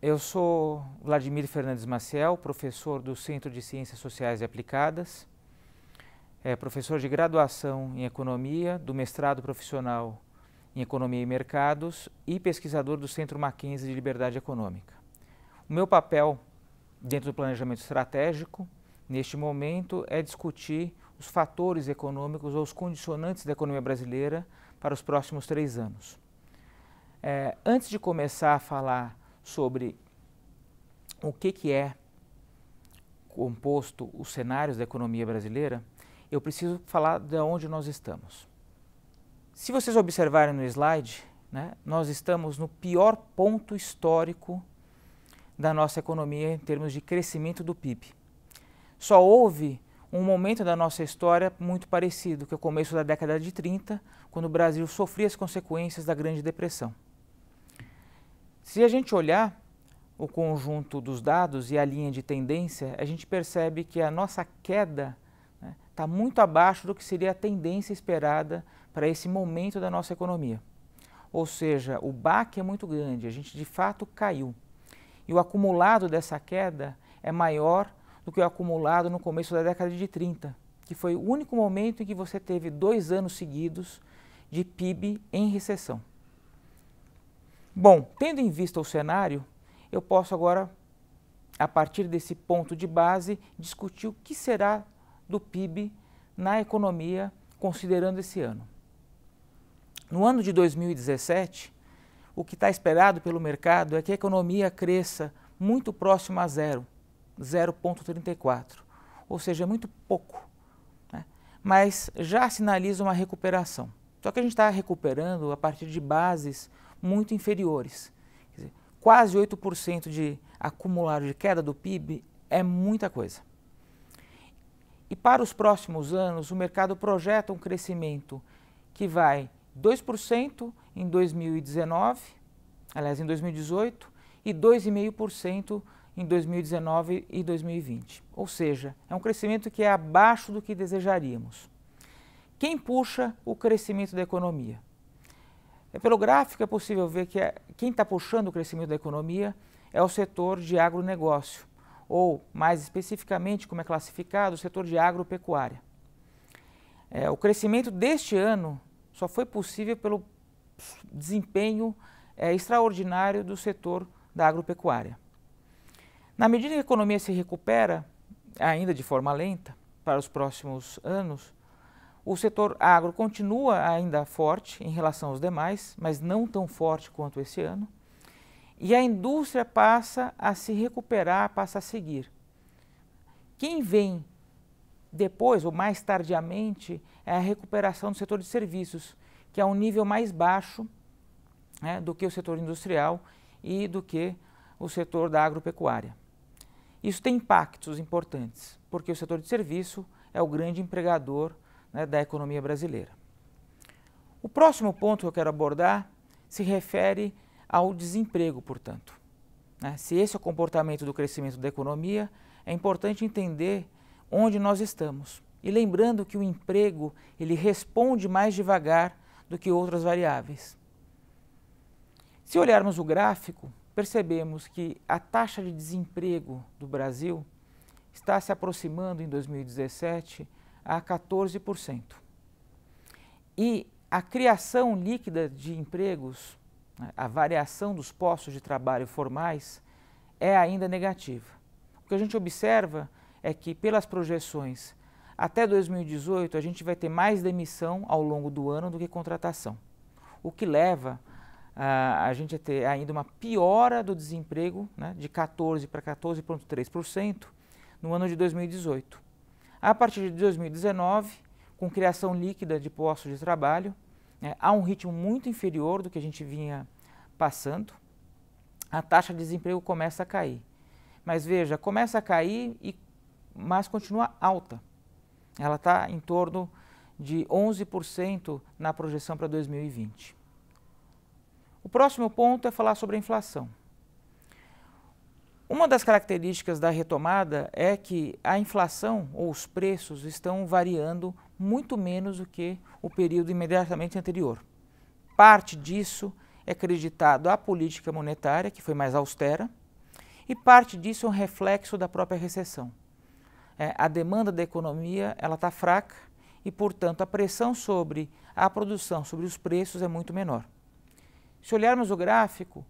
Eu sou Vladimir Fernandes Maciel, professor do Centro de Ciências Sociais e Aplicadas, é professor de graduação em Economia, do mestrado profissional em Economia e Mercados e pesquisador do Centro Mackenzie de Liberdade Econômica. O meu papel dentro do planejamento estratégico, neste momento, é discutir os fatores econômicos ou os condicionantes da economia brasileira para os próximos três anos. É, antes de começar a falar sobre o que, que é composto os cenários da economia brasileira, eu preciso falar de onde nós estamos. Se vocês observarem no slide, né, nós estamos no pior ponto histórico da nossa economia em termos de crescimento do PIB. Só houve um momento da nossa história muito parecido, que é o começo da década de 30, quando o Brasil sofria as consequências da Grande Depressão. Se a gente olhar o conjunto dos dados e a linha de tendência, a gente percebe que a nossa queda está né, tá muito abaixo do que seria a tendência esperada para esse momento da nossa economia. Ou seja, o baque é muito grande, a gente de fato caiu. E o acumulado dessa queda é maior do que o acumulado no começo da década de 30, que foi o único momento em que você teve dois anos seguidos de PIB em recessão. Bom, tendo em vista o cenário, eu posso agora, a partir desse ponto de base, discutir o que será do PIB na economia considerando esse ano. No ano de 2017, o que está esperado pelo mercado é que a economia cresça muito próximo a zero, 0,34, ou seja, é muito pouco, né? mas já sinaliza uma recuperação. Só que a gente está recuperando a partir de bases muito inferiores. Dizer, quase 8% de acumulado de queda do PIB é muita coisa. E para os próximos anos, o mercado projeta um crescimento que vai 2% em 2019, aliás, em 2018, e 2,5% em 2019 e 2020. Ou seja, é um crescimento que é abaixo do que desejaríamos. Quem puxa o crescimento da economia? É pelo gráfico é possível ver que é, quem está puxando o crescimento da economia é o setor de agronegócio, ou mais especificamente, como é classificado, o setor de agropecuária. É, o crescimento deste ano só foi possível pelo desempenho é, extraordinário do setor da agropecuária. Na medida que a economia se recupera, ainda de forma lenta, para os próximos anos, o setor agro continua ainda forte em relação aos demais, mas não tão forte quanto esse ano. E a indústria passa a se recuperar, passa a seguir. Quem vem depois, ou mais tardiamente, é a recuperação do setor de serviços, que é um nível mais baixo né, do que o setor industrial e do que o setor da agropecuária. Isso tem impactos importantes, porque o setor de serviço é o grande empregador né, da economia brasileira. O próximo ponto que eu quero abordar se refere ao desemprego, portanto. Né, se esse é o comportamento do crescimento da economia, é importante entender onde nós estamos. E lembrando que o emprego ele responde mais devagar do que outras variáveis. Se olharmos o gráfico, percebemos que a taxa de desemprego do Brasil está se aproximando em 2017 a 14%. E a criação líquida de empregos, né, a variação dos postos de trabalho formais, é ainda negativa. O que a gente observa é que, pelas projeções, até 2018 a gente vai ter mais demissão ao longo do ano do que contratação, o que leva a, a gente ia ter ainda uma piora do desemprego né, de 14 para 14,3% no ano de 2018. A partir de 2019, com criação líquida de postos de trabalho, né, há um ritmo muito inferior do que a gente vinha passando, a taxa de desemprego começa a cair. Mas veja, começa a cair, e, mas continua alta. Ela está em torno de 11% na projeção para 2020. O próximo ponto é falar sobre a inflação. Uma das características da retomada é que a inflação ou os preços estão variando muito menos do que o período imediatamente anterior. Parte disso é acreditado à política monetária, que foi mais austera, e parte disso é um reflexo da própria recessão. É, a demanda da economia ela está fraca e, portanto, a pressão sobre a produção, sobre os preços é muito menor. Se olharmos o gráfico,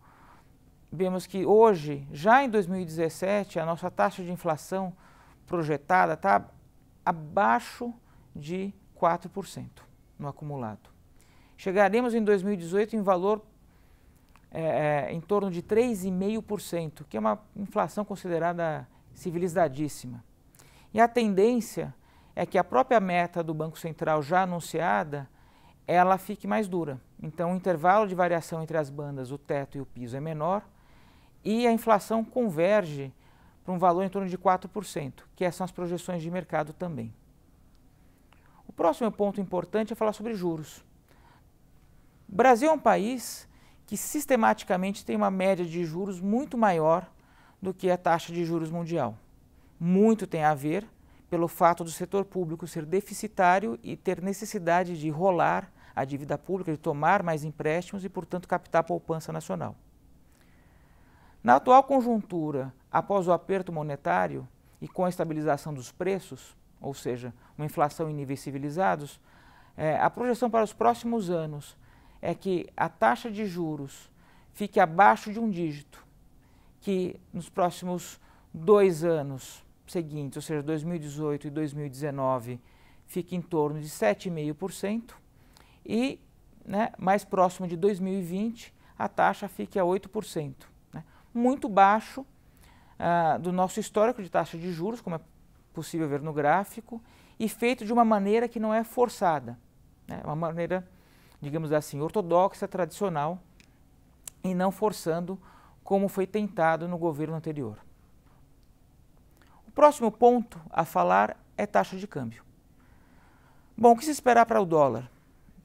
vemos que hoje, já em 2017, a nossa taxa de inflação projetada está abaixo de 4% no acumulado. Chegaremos em 2018 em valor é, é, em torno de 3,5%, que é uma inflação considerada civilizadíssima. E a tendência é que a própria meta do Banco Central já anunciada ela fique mais dura. Então, o intervalo de variação entre as bandas, o teto e o piso é menor e a inflação converge para um valor em torno de 4%, que essas são as projeções de mercado também. O próximo ponto importante é falar sobre juros. O Brasil é um país que sistematicamente tem uma média de juros muito maior do que a taxa de juros mundial. Muito tem a ver pelo fato do setor público ser deficitário e ter necessidade de rolar a dívida pública, de tomar mais empréstimos e, portanto, captar a poupança nacional. Na atual conjuntura, após o aperto monetário e com a estabilização dos preços, ou seja, uma inflação em níveis civilizados, é, a projeção para os próximos anos é que a taxa de juros fique abaixo de um dígito, que nos próximos dois anos seguintes, ou seja, 2018 e 2019, fique em torno de 7,5%, e né, mais próximo de 2020 a taxa fique a 8%. Né? Muito baixo ah, do nosso histórico de taxa de juros, como é possível ver no gráfico, e feito de uma maneira que não é forçada, né? uma maneira, digamos assim, ortodoxa, tradicional, e não forçando como foi tentado no governo anterior. O próximo ponto a falar é taxa de câmbio. Bom, o que se esperar para o dólar?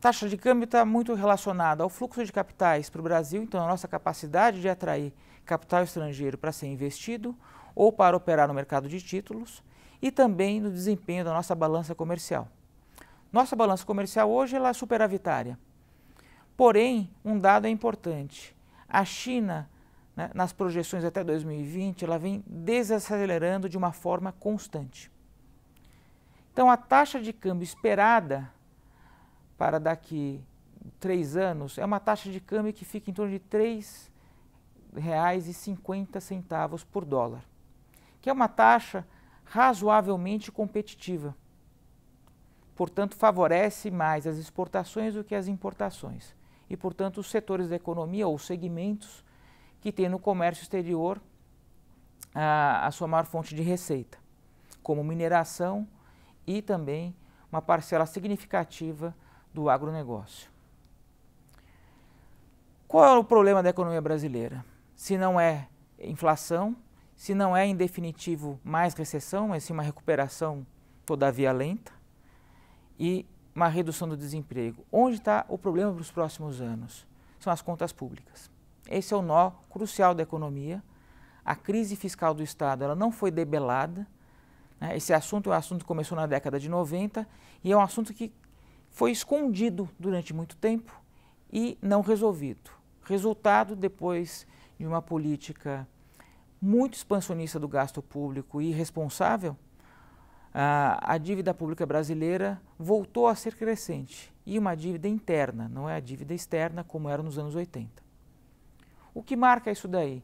taxa de câmbio está muito relacionada ao fluxo de capitais para o Brasil, então a nossa capacidade de atrair capital estrangeiro para ser investido ou para operar no mercado de títulos e também no desempenho da nossa balança comercial. Nossa balança comercial hoje ela é superavitária. Porém, um dado é importante. A China, né, nas projeções até 2020, ela vem desacelerando de uma forma constante. Então, a taxa de câmbio esperada para daqui três anos é uma taxa de câmbio que fica em torno de R$ 3,50 por dólar, que é uma taxa razoavelmente competitiva. Portanto, favorece mais as exportações do que as importações. E, portanto, os setores da economia ou segmentos que têm no comércio exterior a, a sua maior fonte de receita, como mineração e também uma parcela significativa do agronegócio. Qual é o problema da economia brasileira? Se não é inflação, se não é, em definitivo, mais recessão, mas sim uma recuperação, todavia lenta, e uma redução do desemprego. Onde está o problema para os próximos anos? São as contas públicas. Esse é o nó crucial da economia. A crise fiscal do Estado ela não foi debelada. Né? Esse assunto é um assunto que começou na década de 90 e é um assunto que foi escondido durante muito tempo e não resolvido. Resultado, depois de uma política muito expansionista do gasto público e irresponsável, a, a dívida pública brasileira voltou a ser crescente e uma dívida interna, não é a dívida externa como era nos anos 80. O que marca isso daí?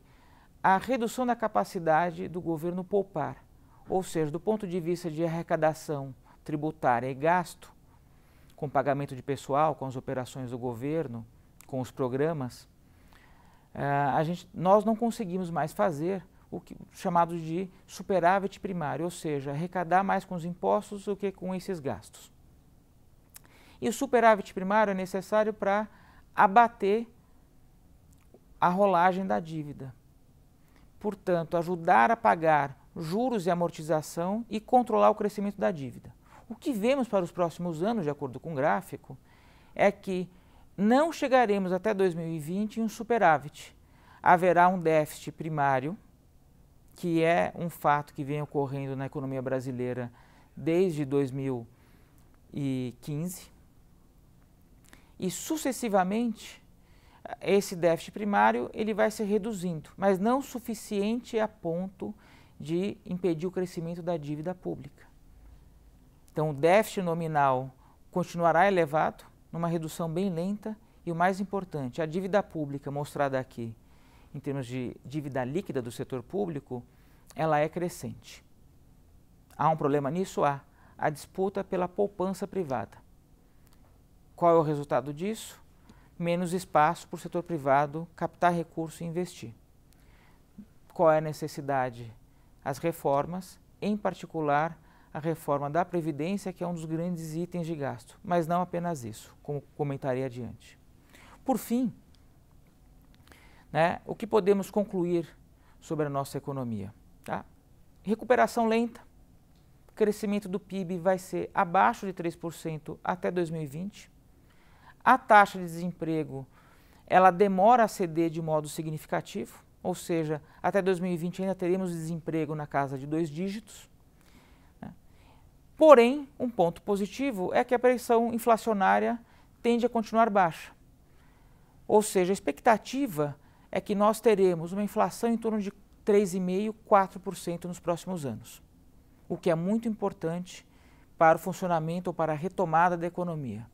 A redução da capacidade do governo poupar, ou seja, do ponto de vista de arrecadação tributária e gasto, com pagamento de pessoal, com as operações do governo, com os programas, uh, a gente, nós não conseguimos mais fazer o que, chamado de superávit primário, ou seja, arrecadar mais com os impostos do que com esses gastos. E o superávit primário é necessário para abater a rolagem da dívida. Portanto, ajudar a pagar juros e amortização e controlar o crescimento da dívida. O que vemos para os próximos anos, de acordo com o gráfico, é que não chegaremos até 2020 em um superávit. Haverá um déficit primário, que é um fato que vem ocorrendo na economia brasileira desde 2015. E sucessivamente, esse déficit primário ele vai se reduzindo, mas não suficiente a ponto de impedir o crescimento da dívida pública. Então, o déficit nominal continuará elevado, numa redução bem lenta, e o mais importante, a dívida pública mostrada aqui, em termos de dívida líquida do setor público, ela é crescente. Há um problema nisso? Há. A disputa pela poupança privada. Qual é o resultado disso? Menos espaço para o setor privado captar recursos e investir. Qual é a necessidade? As reformas, em particular, a reforma da Previdência, que é um dos grandes itens de gasto, mas não apenas isso, como comentarei adiante. Por fim, né, o que podemos concluir sobre a nossa economia? Tá? Recuperação lenta, crescimento do PIB vai ser abaixo de 3% até 2020. A taxa de desemprego ela demora a ceder de modo significativo, ou seja, até 2020 ainda teremos desemprego na casa de dois dígitos. Porém, um ponto positivo é que a pressão inflacionária tende a continuar baixa. Ou seja, a expectativa é que nós teremos uma inflação em torno de 3,5%, 4% nos próximos anos, o que é muito importante para o funcionamento ou para a retomada da economia.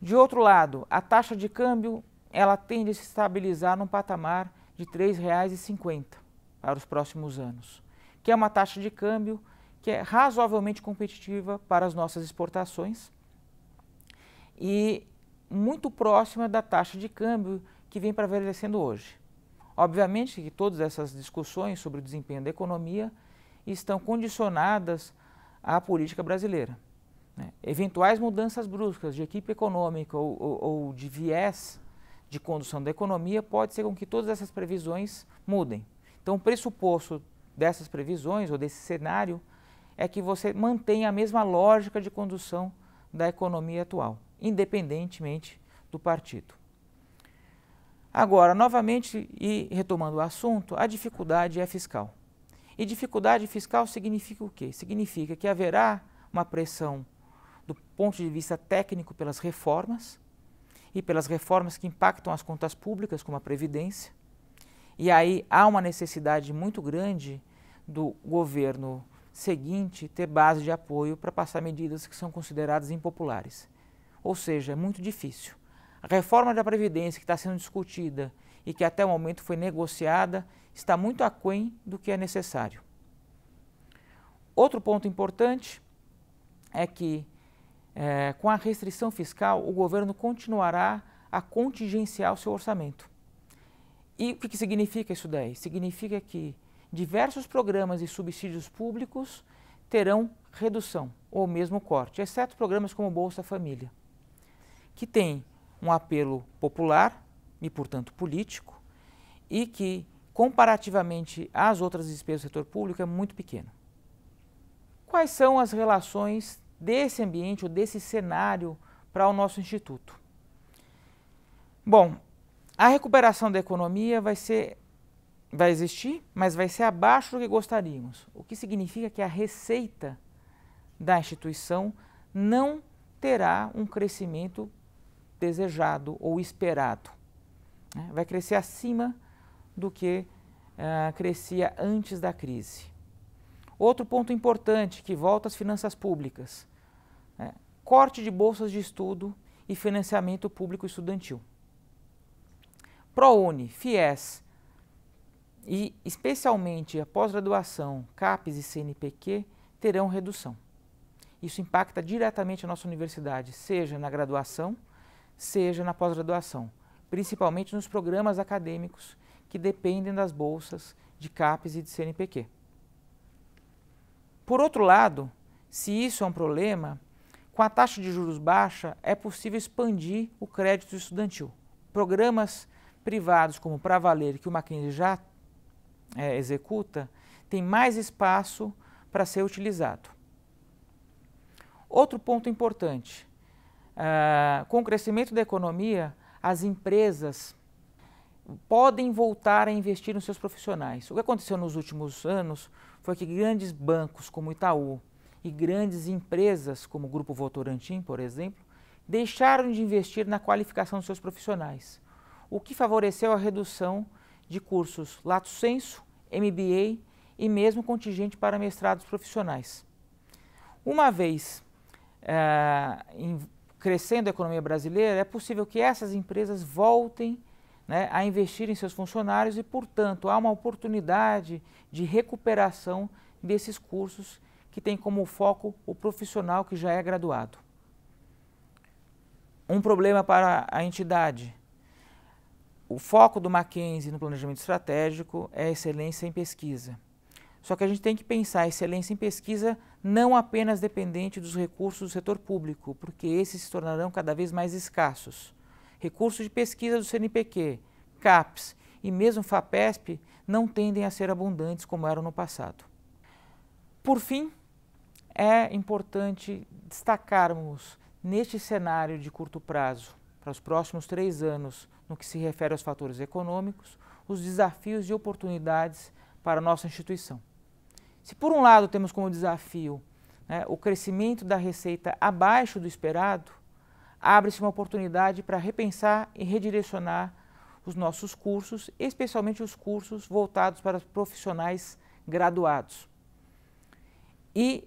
De outro lado, a taxa de câmbio ela tende a se estabilizar num patamar de R$ 3,50 para os próximos anos, que é uma taxa de câmbio que é razoavelmente competitiva para as nossas exportações e muito próxima da taxa de câmbio que vem prevalecendo hoje. Obviamente que todas essas discussões sobre o desempenho da economia estão condicionadas à política brasileira. Né? Eventuais mudanças bruscas de equipe econômica ou, ou, ou de viés de condução da economia pode ser com que todas essas previsões mudem. Então, o pressuposto dessas previsões ou desse cenário é que você mantém a mesma lógica de condução da economia atual, independentemente do partido. Agora, novamente e retomando o assunto, a dificuldade é fiscal. E dificuldade fiscal significa o quê? Significa que haverá uma pressão do ponto de vista técnico pelas reformas e pelas reformas que impactam as contas públicas, como a Previdência. E aí há uma necessidade muito grande do governo seguinte ter base de apoio para passar medidas que são consideradas impopulares. Ou seja, é muito difícil. A reforma da Previdência que está sendo discutida e que até o momento foi negociada está muito aquém do que é necessário. Outro ponto importante é que, é, com a restrição fiscal, o governo continuará a contingenciar o seu orçamento. E o que, que significa isso daí? Significa que diversos programas e subsídios públicos terão redução ou mesmo corte, exceto programas como Bolsa Família, que tem um apelo popular e, portanto, político, e que, comparativamente às outras despesas do setor público, é muito pequeno. Quais são as relações desse ambiente ou desse cenário para o nosso instituto? Bom, a recuperação da economia vai ser vai existir, mas vai ser abaixo do que gostaríamos, o que significa que a receita da instituição não terá um crescimento desejado ou esperado. Né? Vai crescer acima do que uh, crescia antes da crise. Outro ponto importante que volta às finanças públicas: né? corte de bolsas de estudo e financiamento público estudantil. ProUni, FIES e, especialmente, a pós-graduação, CAPES e CNPq terão redução. Isso impacta diretamente a nossa universidade, seja na graduação, seja na pós-graduação, principalmente nos programas acadêmicos que dependem das bolsas de CAPES e de CNPq. Por outro lado, se isso é um problema, com a taxa de juros baixa é possível expandir o crédito estudantil. Programas privados como o Pra Valer, que o Mackenzie já é, executa, tem mais espaço para ser utilizado. Outro ponto importante, ah, com o crescimento da economia, as empresas podem voltar a investir nos seus profissionais. O que aconteceu nos últimos anos foi que grandes bancos como Itaú e grandes empresas como o Grupo Votorantim, por exemplo, deixaram de investir na qualificação dos seus profissionais, o que favoreceu a redução de cursos Lato Senso, MBA e mesmo contingente para mestrados profissionais. Uma vez eh, em, crescendo a economia brasileira, é possível que essas empresas voltem né, a investir em seus funcionários e, portanto, há uma oportunidade de recuperação desses cursos que tem como foco o profissional que já é graduado. Um problema para a entidade o foco do Mackenzie no planejamento estratégico é excelência em pesquisa. Só que a gente tem que pensar a excelência em pesquisa não apenas dependente dos recursos do setor público, porque esses se tornarão cada vez mais escassos. Recursos de pesquisa do CNPq, CAPES e mesmo FAPESP não tendem a ser abundantes como eram no passado. Por fim, é importante destacarmos neste cenário de curto prazo, para os próximos três anos, no que se refere aos fatores econômicos, os desafios e oportunidades para a nossa instituição. Se por um lado temos como desafio né, o crescimento da receita abaixo do esperado, abre-se uma oportunidade para repensar e redirecionar os nossos cursos, especialmente os cursos voltados para profissionais graduados. E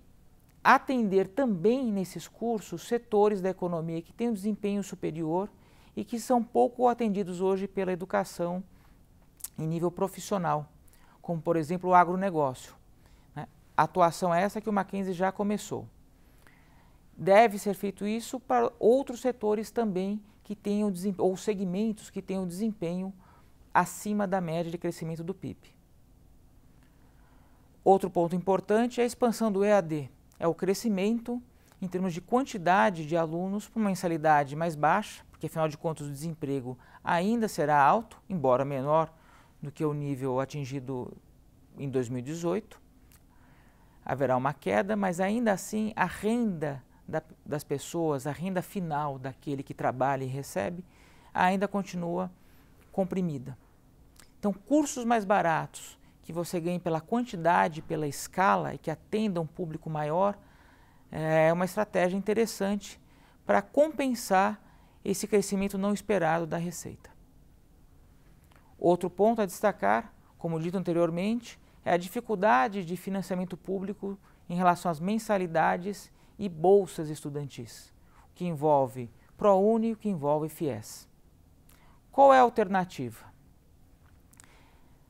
atender também nesses cursos setores da economia que têm um desempenho superior e que são pouco atendidos hoje pela educação em nível profissional, como por exemplo o agronegócio. Né? A atuação é essa que o Mackenzie já começou. Deve ser feito isso para outros setores também que tenham ou segmentos que tenham desempenho acima da média de crescimento do PIB. Outro ponto importante é a expansão do EAD, é o crescimento em termos de quantidade de alunos por mensalidade mais baixa, porque afinal de contas o desemprego ainda será alto, embora menor do que o nível atingido em 2018. Haverá uma queda, mas ainda assim a renda da, das pessoas, a renda final daquele que trabalha e recebe, ainda continua comprimida. Então, cursos mais baratos que você ganhe pela quantidade, pela escala e que atendam um público maior é uma estratégia interessante para compensar esse crescimento não esperado da receita. Outro ponto a destacar, como dito anteriormente, é a dificuldade de financiamento público em relação às mensalidades e bolsas estudantis, o que envolve ProUni e o que envolve FIES. Qual é a alternativa?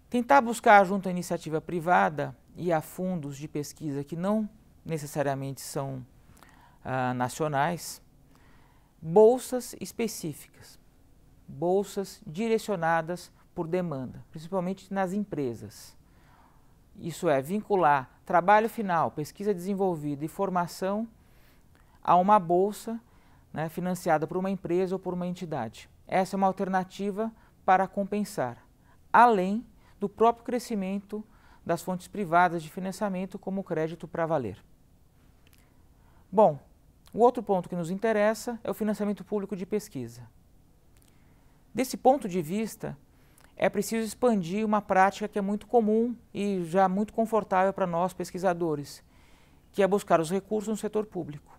Tentar buscar junto à iniciativa privada e a fundos de pesquisa que não necessariamente são ah, nacionais, bolsas específicas, bolsas direcionadas por demanda, principalmente nas empresas. Isso é, vincular trabalho final, pesquisa desenvolvida e formação a uma bolsa né, financiada por uma empresa ou por uma entidade. Essa é uma alternativa para compensar, além do próprio crescimento das fontes privadas de financiamento, como o crédito para valer. Bom, o outro ponto que nos interessa é o financiamento público de pesquisa. Desse ponto de vista, é preciso expandir uma prática que é muito comum e já muito confortável para nós pesquisadores, que é buscar os recursos no setor público.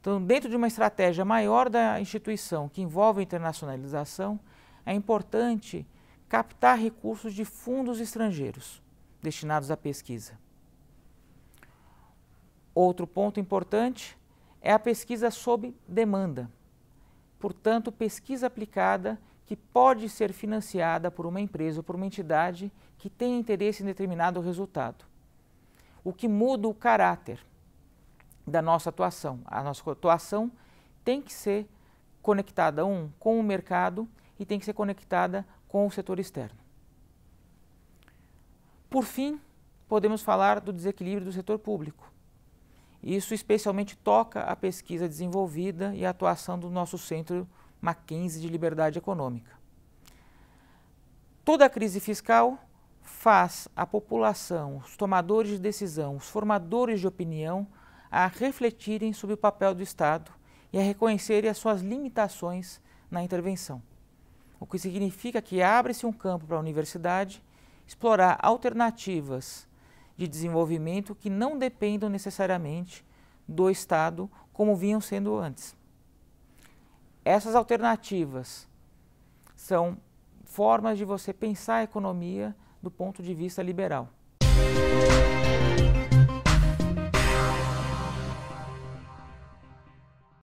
Então, dentro de uma estratégia maior da instituição que envolve a internacionalização, é importante captar recursos de fundos estrangeiros destinados à pesquisa. Outro ponto importante é a pesquisa sob demanda, portanto, pesquisa aplicada que pode ser financiada por uma empresa ou por uma entidade que tem interesse em determinado resultado. O que muda o caráter da nossa atuação. A nossa atuação tem que ser conectada, um, com o mercado e tem que ser conectada com o setor externo. Por fim, podemos falar do desequilíbrio do setor público. Isso especialmente toca a pesquisa desenvolvida e a atuação do nosso Centro Mackenzie de Liberdade Econômica. Toda a crise fiscal faz a população, os tomadores de decisão, os formadores de opinião, a refletirem sobre o papel do Estado e a reconhecerem as suas limitações na intervenção. O que significa que abre-se um campo para a universidade explorar alternativas de desenvolvimento que não dependam necessariamente do Estado como vinham sendo antes. Essas alternativas são formas de você pensar a economia do ponto de vista liberal.